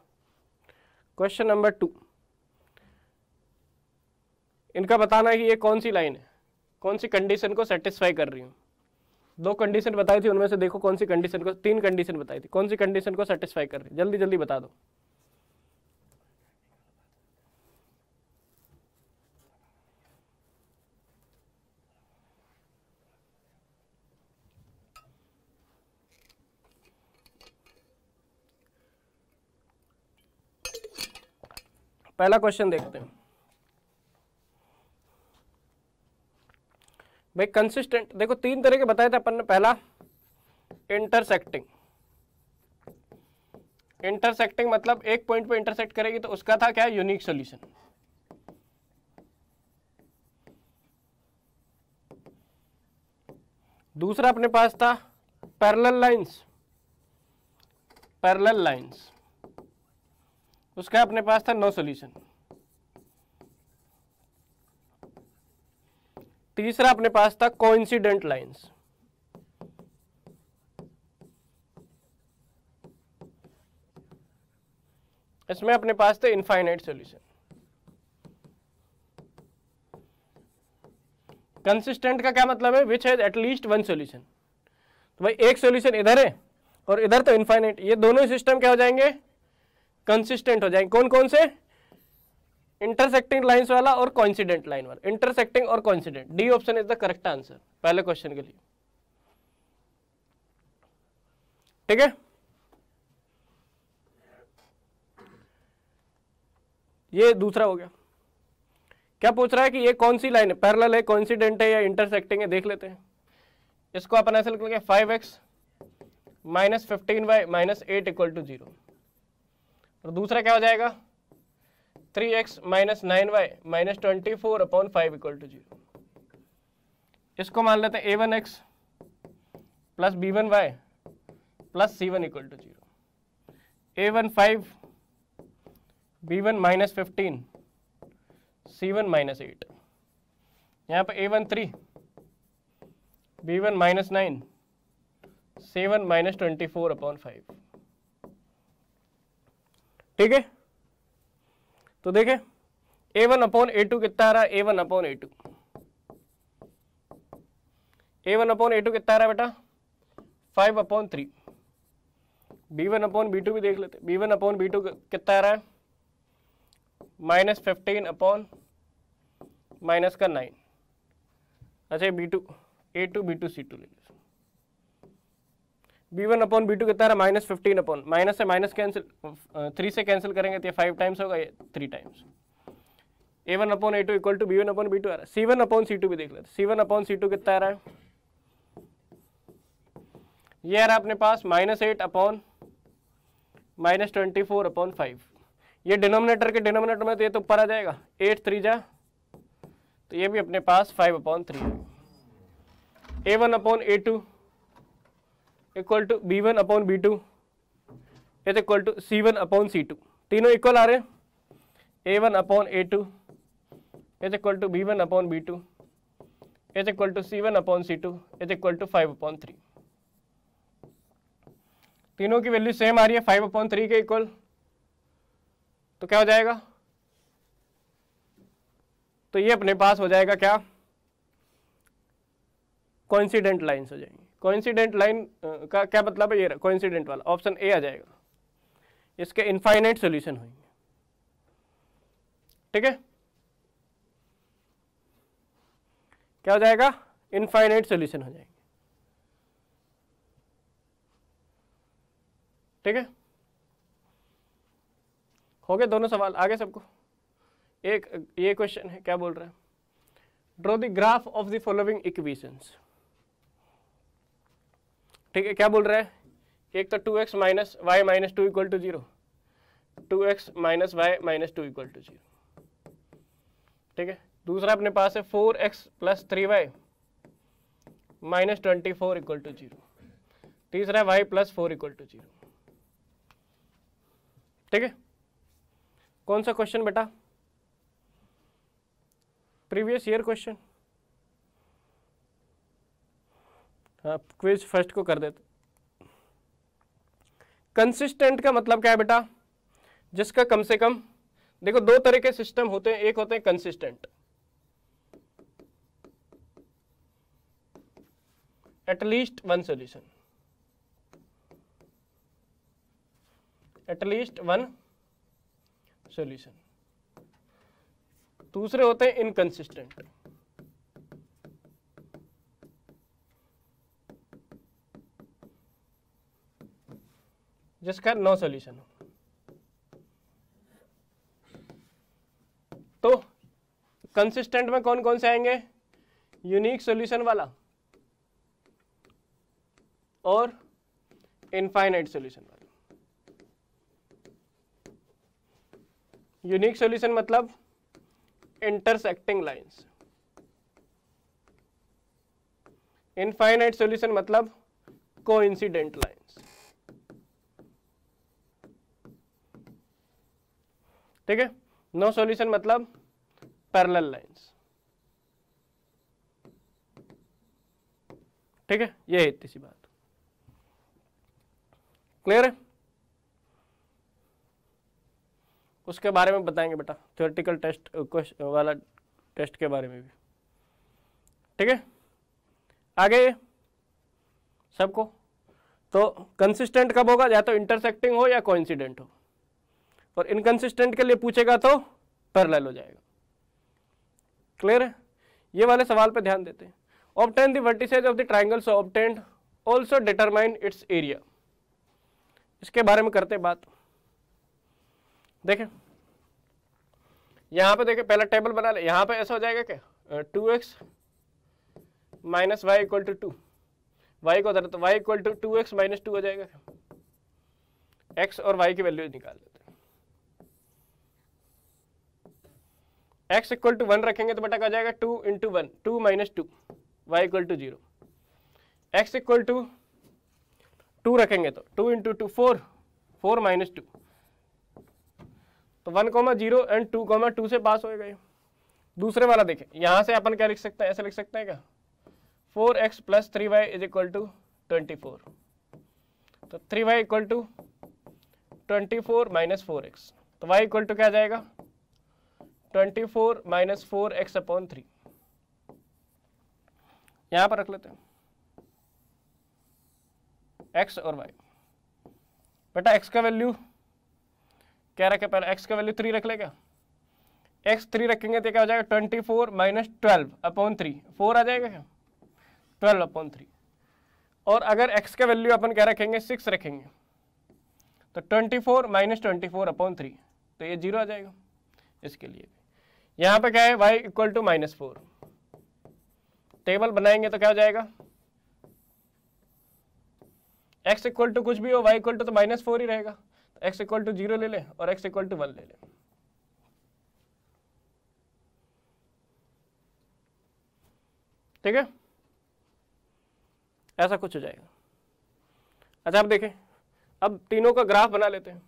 क्वेश्चन नंबर टू इनका बताना है कि ये कौन सी लाइन है कौन सी कंडीशन को सेटिस्फाई कर रही हूं दो कंडीशन बताई थी उनमें से देखो कौन सी कंडीशन को तीन कंडीशन बताई थी कौन सी कंडीशन को सेटिस्फाई कर रही जल्दी जल्दी बता दो पहला क्वेश्चन देखते हैं भाई कंसिस्टेंट देखो तीन तरह के बताए थे अपन ने पहला इंटरसेक्टिंग इंटरसेक्टिंग मतलब एक पॉइंट पे इंटरसेक्ट करेगी तो उसका था क्या यूनिक सॉल्यूशन दूसरा अपने पास था पैरेलल लाइंस पैरेलल लाइंस उसका अपने पास था नो सॉल्यूशन तीसरा अपने पास था कोइंसिडेंट लाइंस इसमें अपने पास थे इनफाइनाइट सॉल्यूशन कंसिस्टेंट का क्या मतलब है which has at least one solution तो भाई एक सॉल्यूशन इधर है और इधर तो इनफाइनाइट ये दोनों सिस्टम क्या हो जाएंगे कंसिस्टेंट हो जाएंगे कौन कौन से इंटरसेक्टिंग लाइन वाला और कॉन्सिडेंट लाइन वाला इंटरसेक्टिंग और coincident D option is the correct answer पहले क्वेश्चन के लिए ठीक है ये दूसरा हो गया क्या पूछ रहा है कि ये कौन सी लाइन है पैरल है कॉन्सिडेंट है या इंटरसेक्टिंग है देख लेते हैं इसको अपन ऐसे लिख लेंगे five x minus fifteen y minus eight equal to zero और दूसरा क्या हो जाएगा three x minus nine y minus twenty four upon five equal to zero इसको मान लेते हैं a one x plus B one Y plus C one equal to zero a one five b one minus fifteen c one minus eight यहाँ पर a one three b one minus nine C one minus twenty four upon five ठीक है तो देखे a one upon A two कितना आ रहा है ए one upon A two a one upon A two कितना आ रहा है बेटा five upon three b one upon B two भी देख लेते b one upon B two कितना आ रहा है माइनस फिफ्टीन अपॉन माइनस का नाइन अच्छा b two a two b two c two ले लीजिए b one upon B two कितना है माइनस फिफ्टीन अपॉन माइनस से माइनस कैंसिल थ्री से कैंसिल करेंगे तो ये फाइव टाइम्स होगा ये three times a one upon A two equal to B one upon B two आ रहा है सी वन अपॉन सी टू भी देख लेते सी वन अपॉन सी टू कितना आ रहा है ये आ रहा है अपने पास minus eight upon minus twenty four upon five ये डिनोमिनेटर के डिनोमिनेटर में तो ये तो ऊपर आ जाएगा एट थ्री जा तो ये भी अपने पास five upon three a one upon A two equal to B one upon B two is equal to C one upon C two तीनों इक्वल आ रहे हैं a one upon A two is equal to B one upon B two is equal to C one upon C two is equal to five upon three तीनों की value same आ रही है five upon three के equal तो क्या हो जाएगा तो ये अपने पास हो जाएगा क्या कॉन्सिडेंट लाइन्स हो जाएंगे कोइंसिडेंट लाइन uh, का क्या मतलब है ये कोइंसिडेंट वाला ऑप्शन ए आ जाएगा इसके इनफाइनाइट सोल्यूशन होंगे ठीक है क्या हो जाएगा इनफाइनाइट सोल्यूशन हो जाएंगे ठीक है हो गए दोनों सवाल आगे सबको एक ये क्वेश्चन है क्या बोल रहा है draw the graph of the following equations ठीक है क्या बोल रहा है एक तो two x minus y minus two equal to zero two x minus y minus two equal to zero ठीक है दूसरा अपने पास है four x plus three y minus twenty four equal to zero तीसरा y plus four equal to zero ठीक है कौन सा क्वेश्चन बेटा previous year question quiz first को कर देते कंसिस्टेंट का मतलब क्या है बेटा जिसका कम से कम देखो दो तरह के सिस्टम होते हैं एक होते हैं consistent at least one solution at least one solution दूसरे होते हैं इनकंसिस्टेंट जिसका नो सॉल्यूशन हो तो कंसिस्टेंट में कौन कौन से आएंगे यूनिक सॉल्यूशन वाला और इनफाइनाइट सॉल्यूशन वाला यूनिक सॉल्यूशन मतलब इंटरसेक्टिंग लाइंस इनफाइनाइट सॉल्यूशन मतलब कोइंसिडेंट लाइन ठीक है नो सॉल्यूशन मतलब पैरल लाइंस ठीक है ये है इतनी सी बात क्लियर है उसके बारे में बताएंगे बेटा थियोरटिकल टेस्ट uh, uh, वाला टेस्ट के बारे में भी ठीक है आगे सबको तो कंसिस्टेंट कब होगा या तो इंटरसेक्टिंग हो या कोइंसिडेंट हो और इनकन्सिस्टेंट के लिए पूछेगा तो पैरेलल हो जाएगा क्लियर है ये वाले सवाल पे ध्यान देते हैं obtain the of the triangle so obtained also determine its area इसके बारे में करते बात देखें यहां पे देखें पहला टेबल बना ले यहां पे ऐसा हो जाएगा क्या two x minus y equal to two y को उधर तो y equal to two x minus two हो जाएगा क्या एक्स और वाई की वैल्यू निकाल देते एक्स इक्वल टू वन रखेंगे तो बेटा क्या जाएगा two into one two minus two Y equal to zero x equal to two रखेंगे तो two into two four four minus two तो one comma zero and two comma two से पास होएगा ये दूसरे वाला देखें यहाँ से अपन क्या लिख सकते हैं ऐसे लिख सकते हैं क्या four x plus three y is equal to twenty four तो three y equal to twenty four minus four x तो वाई इक्वल टू क्या जाएगा twenty four minus four x upon three यहां पर रख लेते हैं एक्स और वाई बेटा एक्स का वैल्यू क्या रखे पहले एक्स का वैल्यू थ्री रख लेगा एक्स थ्री रखेंगे तो क्या हो जाएगा twenty four minus twelve upon three four आ जाएगा क्या ट्वेल्व अपॉन थ्री और अगर एक्स का वैल्यू अपन क्या रखेंगे सिक्स रखेंगे तो twenty four minus twenty four upon three तो ये जीरो आ जाएगा इसके लिए यहां पे क्या है y equal to minus four table बनाएंगे तो क्या हो जाएगा एक्स इक्वल टू कुछ भी हो वाई इक्वल टू तो माइनस फोर ही रहेगा तो एक्स इक्वल टू जीरो ले लें और एक्स इक्वल टू वन ले लें ठीक है ऐसा कुछ हो जाएगा अच्छा आप देखें अब तीनों का ग्राफ बना लेते हैं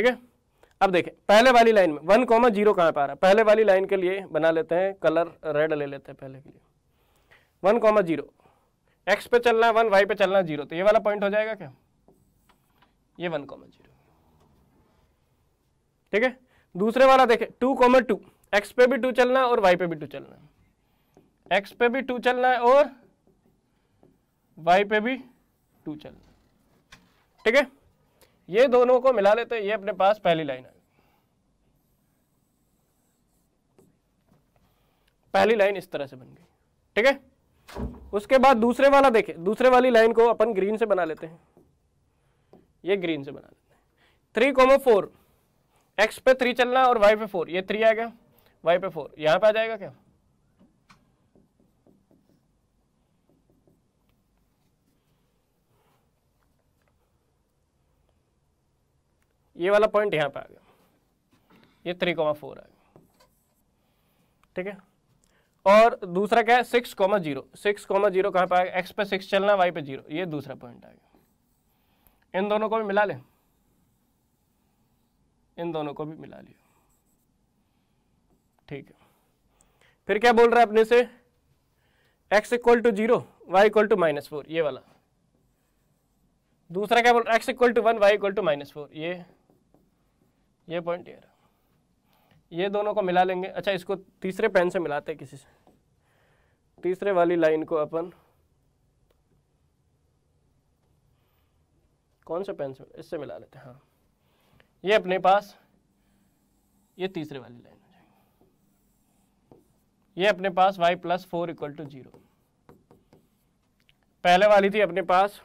ठीक है अब देखें पहले वाली लाइन में वन कॉमा जीरो कहाँ पर आ रहा है पहले वाली लाइन के लिए बना लेते हैं कलर रेड ले लेते हैं पहले के लिए वन कॉमा जीरो एक्स पे चलना है वन वाई पे चलना जीरो तो ये वाला पॉइंट हो जाएगा क्या ये वन कॉमा जीरो ठीक है दूसरे वाला देखें टू कॉमा टू एक्स पे भी टू चलना है और वाई पे भी टू चलना है एक्स पे भी टू चलना है और वाई पे भी टू चलना है ठीक है ये दोनों को मिला लेते हैं ये अपने पास पहली लाइन है पहली लाइन इस तरह से बन गई ठीक है उसके बाद दूसरे वाला देखे दूसरे वाली लाइन को अपन ग्रीन से बना लेते हैं ये ग्रीन से बना लेते हैं थ्री कोमो फोर एक्स पे थ्री चलना और वाई पे फोर ये थ्री आ गया वाई पे फोर यहां पे आ जाएगा क्या ये वाला पॉइंट यहाँ पे आ गया ये थ्री कॉमा फोर आ गया ठीक है और दूसरा क्या है six comma zero six comma zero कहाँ पे गया एक्स पे सिक्स चलना वाई पे जीरो ये दूसरा पॉइंट आ गया इन दोनों को भी मिला ले इन दोनों को भी मिला लियो ठीक है फिर क्या बोल रहा है अपने से x equal to zero y equal to minus four ये वाला दूसरा क्या बोल रहा है x equal to one y equal to minus four ये ये पॉइंट ये रहा ये दोनों को मिला लेंगे अच्छा इसको तीसरे पेन से मिलाते हैं किसी से तीसरे वाली लाइन को अपन कौन से पेन से इससे मिला लेते हैं हाँ ये अपने पास ये तीसरे वाली लाइन हो जाएगी ये अपने पास y plus four equal to zero पहले वाली थी अपने पास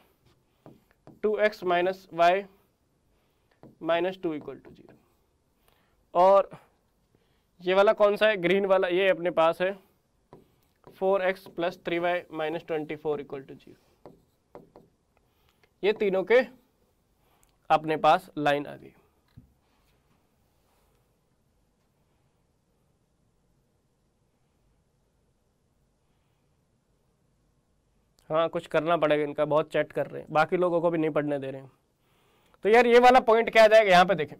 2x x minus y minus two equal to zero और ये वाला कौन सा है ग्रीन वाला ये अपने पास है four x plus three y minus twenty four equal to zero ये तीनों के अपने पास लाइन आ गई हाँ कुछ करना पड़ेगा इनका बहुत चैट कर रहे हैं बाकी लोगों को भी नहीं पढ़ने दे रहे हैं तो यार ये वाला पॉइंट क्या आ जाएगा यहाँ पे देखें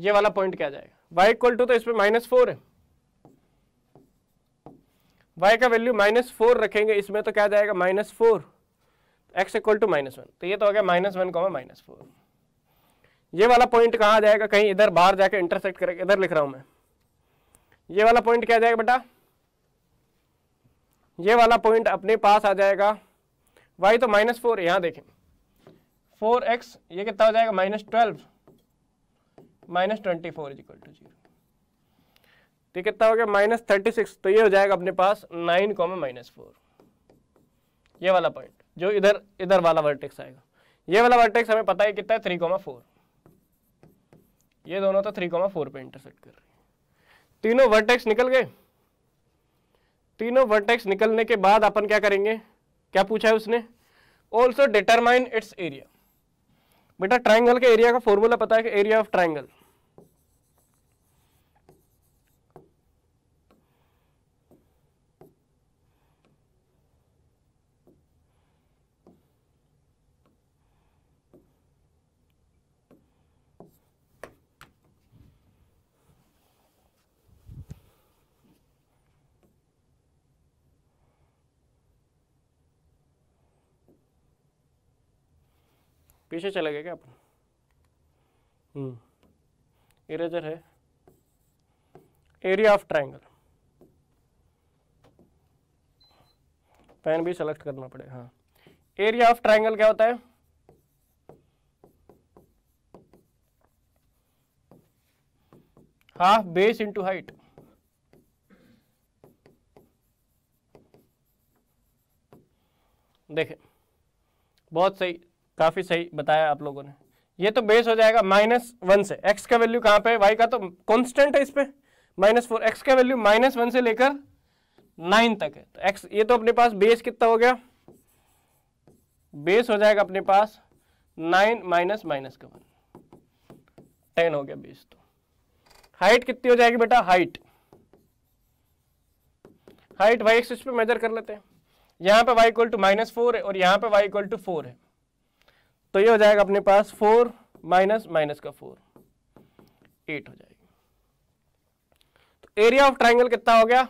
ये वाला पॉइंट क्या जाएगा y इक्वल टू तो इसमें माइनस फोर है y का वैल्यू माइनस फोर रखेंगे इसमें तो क्या जाएगा minus four x equal to minus one तो ये तो हो गया minus one comma minus four ये वाला पॉइंट कहाँ जाएगा कहीं इधर बाहर जाके इंटरसेक्ट करेगा इधर लिख रहा हूं मैं ये वाला पॉइंट क्या जाएगा बेटा ये वाला पॉइंट अपने पास आ जाएगा वाई तो माइनस फोर यहाँ देखें फोर एक्स ये कितना हो जाएगा minus twelve minus twenty four is equal to zero तो कितना हो गया माइनस थर्टी सिक्स तो ये हो जाएगा अपने पास नाइन कॉमे माइनस फोर ये वाला पॉइंट जो इधर इधर वाला वर्टेक्स आएगा ये वाला वर्टेक्स हमें पता है कितना है थ्री कॉमा फोर ये दोनों तो थ्री कॉमा फोर पर इंटरसेक्ट कर रहे हैं तीनों वर्टेक्स निकल गए तीनों वर्टेक्स निकलने के बाद अपन क्या करेंगे क्या पूछा है उसने ऑल्सो डिटरमाइन इट्स एरिया बेटा ट्राइंगल के एरिया का फॉर्मूला पता है कि एरिया ऑफ ट्राइंगल पीछे चले गए क्या अपन इरेजर हम्म। है एरिया ऑफ ट्राइंगल पेन भी सेलेक्ट करना पड़ेगा हाँ एरिया ऑफ ट्राइंगल क्या होता है हाफ बेस इंटू हाइट देखें बहुत सही काफ़ी सही बताया आप लोगों ने ये तो बेस हो जाएगा माइनस वन से एक्स का वैल्यू कहां पे वाई का तो कॉन्स्टेंट है इस पर माइनस फोर एक्स का वैल्यू माइनस वन से लेकर नाइन तक है तो एक्स ये तो अपने पास बेस कितना हो गया बेस हो जाएगा अपने पास नाइन माइनस माइनस का वन टेन हो गया बेस तो हाइट कितनी हो जाएगी बेटा हाइट हाइट वाई एक्सिस पे मेजर कर लेते हैं यहां पे y equal to minus four है और यहां पे वाई इक्वल टू फोर है तो ये हो जाएगा अपने पास फोर माइनस माइनस का फोर एट हो जाएगी तो एरिया ऑफ ट्राइंगल कितना हो गया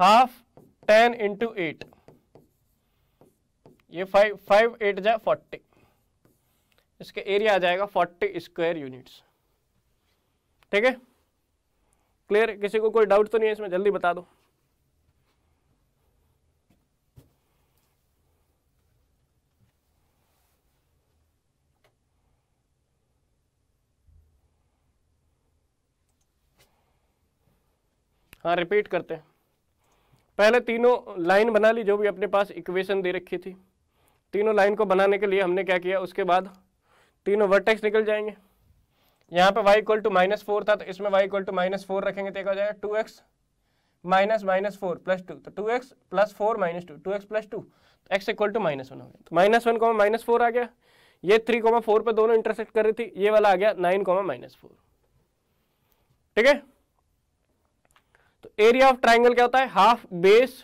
हाफ टेन इंटू एट ये फाइव फाइव एट जाए फोर्टी इसके एरिया आ जाएगा फोर्टी स्क्वायर यूनिट्स ठीक है क्लियर किसी को कोई डाउट तो नहीं है इसमें जल्दी बता दो हाँ रिपीट करते हैं पहले तीनों लाइन बना ली जो भी अपने पास इक्वेशन दे रखी थी तीनों लाइन को बनाने के लिए हमने क्या किया उसके बाद तीनों वर्टेक्स निकल जाएंगे यहाँ पे y equal to minus four था तो इसमें y equal to minus four रखेंगे तो एक हो जाएगा two x minus minus four plus two तो two x plus four minus two two x plus two तो x equal to minus one हो गया तो minus one comma minus four आ गया ये थ्री कॉमा फोर पर दोनों इंटरसेक्ट कर रही थी ये वाला आ गया नाइन कॉमा माइनस फोर ठीक है एरिया ऑफ ट्राइंगल क्या होता है हाफ बेस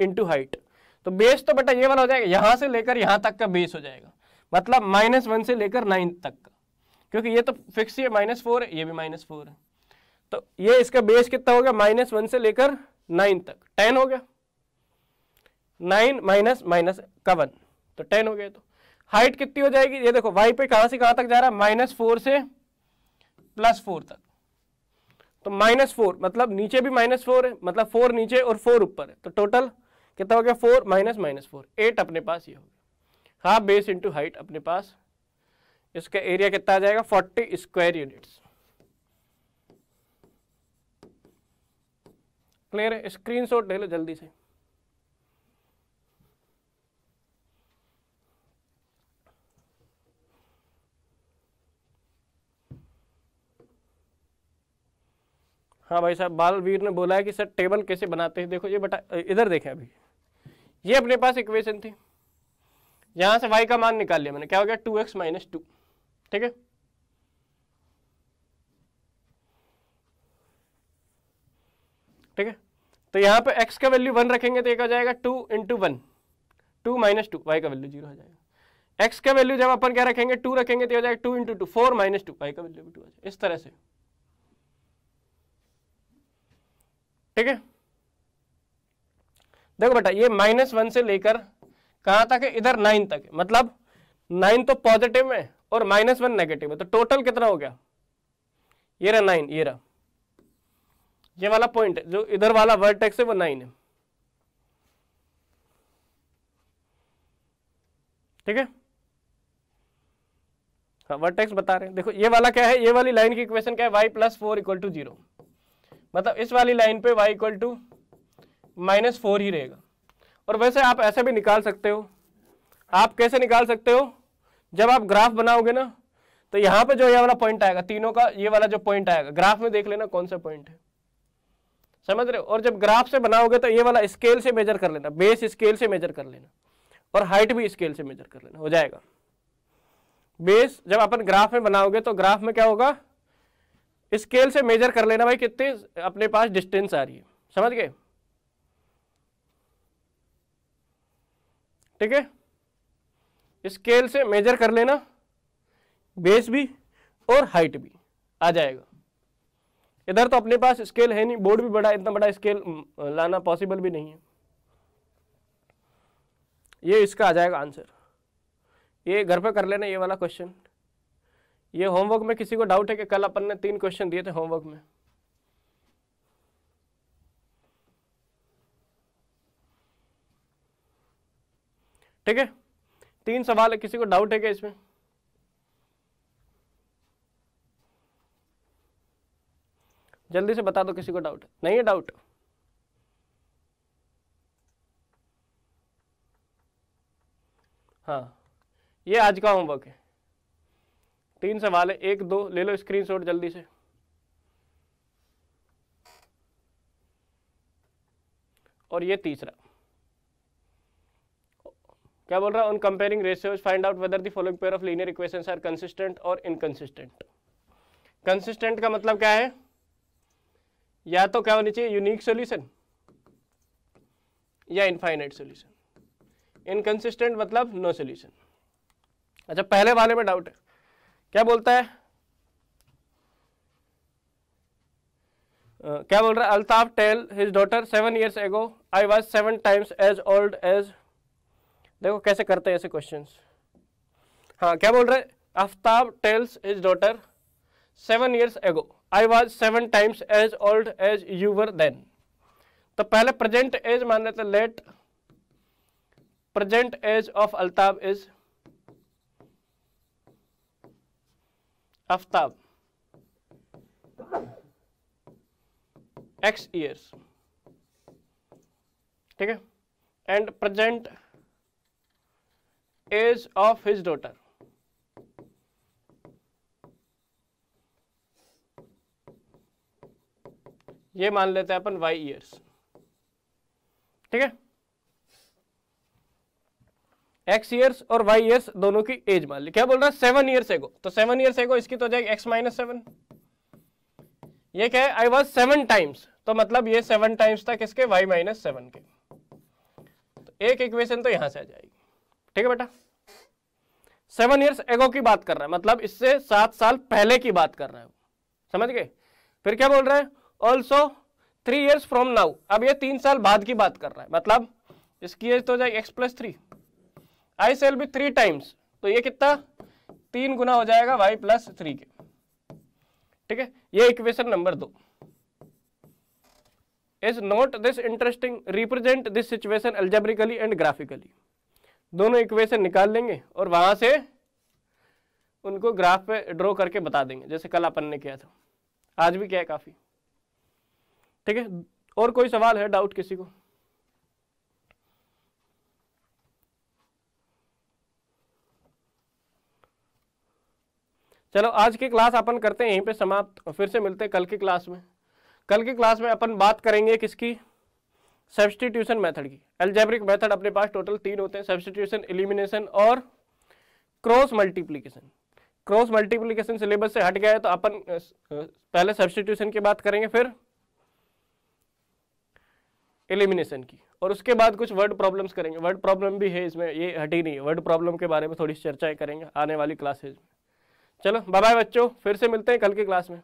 इंटू हाइट तो बेस तो बेटा ये वाला हो जाएगा यहां से लेकर यहां तक का बेस हो जाएगा मतलब माइनस वन से लेकर नाइन तक का क्योंकि ये तो फिक्स ही है माइनस फोर है ये भी माइनस फोर है तो ये इसका बेस कितना हो गया माइनस वन से लेकर नाइन तक टेन हो गया नाइन माइनस माइनस का वन तो टेन हो गया तो हाइट कितनी हो जाएगी ये देखो वाई पे कहां से कहां तक जा रहा है माइनस फोर से प्लस फोर तक तो माइनस फोर मतलब नीचे भी माइनस फोर है मतलब फोर नीचे और फोर ऊपर है तो टोटल कितना हो गया four minus minus four eight अपने पास ये हो गया हाफ बेस इंटू हाइट अपने पास इसका एरिया कितना आ जाएगा फोर्टी स्क्वायर यूनिट्स क्लियर है स्क्रीन शॉट ले लो जल्दी से हाँ भाई साहब बालवीर ने बोला है कि सर टेबल कैसे बनाते हैं देखो ये बटा इधर देखें अभी ये अपने पास इक्वेशन थी यहाँ से y का मान निकाल लिया मैंने क्या हो गया टू एक्स माइनस टू ठीक है ठीक है तो यहाँ पे x का वैल्यू वन रखेंगे तो एक हो जाएगा two into one two minus two y का वैल्यू जीरो आ जाएगा x का वैल्यू जब अपन क्या रखेंगे टू रखेंगे तो हो जाएगा two into two four minus two y का वैल्यू भी टू आ जाएगा इस तरह से ठीक है देखो बेटा ये माइनस वन से लेकर कहां तक है इधर नाइन तक है मतलब नाइन तो पॉजिटिव है और माइनस वन नेगेटिव है तो टोटल कितना हो गया ये रहा नाइन ये रहा ये वाला पॉइंट जो इधर वाला वर्टेक्स है वो नाइन है ठीक है हाँ वर्टेक्स बता रहे हैं देखो ये वाला क्या है ये वाली लाइन की इक्वेशन क्या है y plus four equal to zero मतलब इस वाली लाइन पे y equal to minus four ही रहेगा और वैसे आप ऐसे भी निकाल सकते हो आप कैसे निकाल सकते हो जब आप ग्राफ बनाओगे ना तो यहाँ पे जो ये वाला पॉइंट आएगा तीनों का ये वाला जो पॉइंट आएगा ग्राफ में देख लेना कौन सा पॉइंट है समझ रहे हो और जब ग्राफ से बनाओगे तो ये वाला स्केल से मेजर कर लेना बेस स्केल से मेजर कर लेना और हाइट भी स्केल से मेजर कर लेना हो जाएगा बेस जब अपन ग्राफ में बनाओगे तो ग्राफ में क्या होगा स्केल से मेजर कर लेना भाई कितने अपने पास डिस्टेंस आ रही है समझ गए ठीक है स्केल से मेजर कर लेना बेस भी और हाइट भी आ जाएगा इधर तो अपने पास स्केल है नहीं बोर्ड भी बड़ा इतना बड़ा स्केल लाना पॉसिबल भी नहीं है ये इसका आ जाएगा आंसर ये घर पे कर लेना ये वाला क्वेश्चन ये होमवर्क में किसी को डाउट है कि कल अपन ने तीन क्वेश्चन दिए थे होमवर्क में ठीक है तीन सवाल है किसी को डाउट है क्या इसमें जल्दी से बता दो किसी को डाउट नहीं है डाउट हाँ ये आज का होमवर्क है तीन सवाल है एक दो ले लो स्क्रीनशॉट जल्दी से और ये तीसरा क्या बोल रहा है on comparing ratios find out whether the following pair of linear equations are consistent और इनकंसिस्टेंट कंसिस्टेंट का मतलब क्या है या तो क्या होनी चाहिए यूनिक सॉल्यूशन या इनफाइनाइट सॉल्यूशन इनकंसिस्टेंट मतलब नो सॉल्यूशन अच्छा पहले वाले में डाउट है क्या बोलता है Uh, क्या बोल रहा है Altaf tell his daughter seven years ago I was seven times as old as देखो कैसे करते हैं ऐसे क्वेश्चन हाँ क्या बोल रहे Aftab tells his daughter seven years ago I was seven times as old as you were then तो पहले प्रेजेंट एज मान लेते let present age of Altab is Aftab x years ठीक है and present age of his daughter ये मान लेते हैं अपन वाई ईयर्स ठीक है एक्स ईयर्स और वाई ईयर्स दोनों की एज मान ली क्या बोल रहा है सेवन ईयर्स एगो तो सेवन ईयर्स एगो इसकी तो हो जाएगी एक्स माइनस सेवन ये क्या है आई वॉज सेवन टाइम्स तो मतलब ये सेवन टाइम्स था किसके वाई माइनस सेवन के तो एक इक्वेशन तो यहां से आ जाएगी ठीक है बेटा सेवन ईयर्स एगो की बात कर रहा है मतलब इससे सात साल पहले की बात कर रहा है समझ गए फिर क्या बोल रहा है also three years from now अब ये तीन साल बाद की बात कर रहा है मतलब इसकी एज तो हो जाएगी x plus three I shall भी थ्री टाइम्स तो ये कितना तीन गुना हो जाएगा वाई प्लस थ्री के ठीक है ये इक्वेशन नंबर दो is not this interesting represent this situation algebraically and graphically दोनों इक्वेशन निकाल लेंगे और वहां से उनको ग्राफ पे ड्रॉ करके बता देंगे जैसे कल अपन ने किया था आज भी क्या है काफी ठीक है और कोई सवाल है डाउट किसी को चलो आज की क्लास अपन करते हैं यहीं पे समाप्त फिर से मिलते हैं कल की क्लास में कल की क्लास में अपन बात करेंगे किसकी सब्सटीट्यूशन मेथड की एल्जेब्रिक मेथड अपने पास टोटल तीन होते हैं सब्सटीट्यूशन एलिमिनेशन और cross multiplication cross multiplication syllabus से हट गया है तो अपन पहले सब्सटीट्यूशन की बात करेंगे फिर एलिमिनेशन की और उसके बाद कुछ वर्ड प्रॉब्लम्स करेंगे वर्ड प्रॉब्लम भी है इसमें ये हटी नहीं है वर्ड प्रॉब्लम के बारे में थोड़ी चर्चाएं करेंगे आने वाली क्लासेज में चलो बाय बाय बच्चों फिर से मिलते हैं कल की क्लास में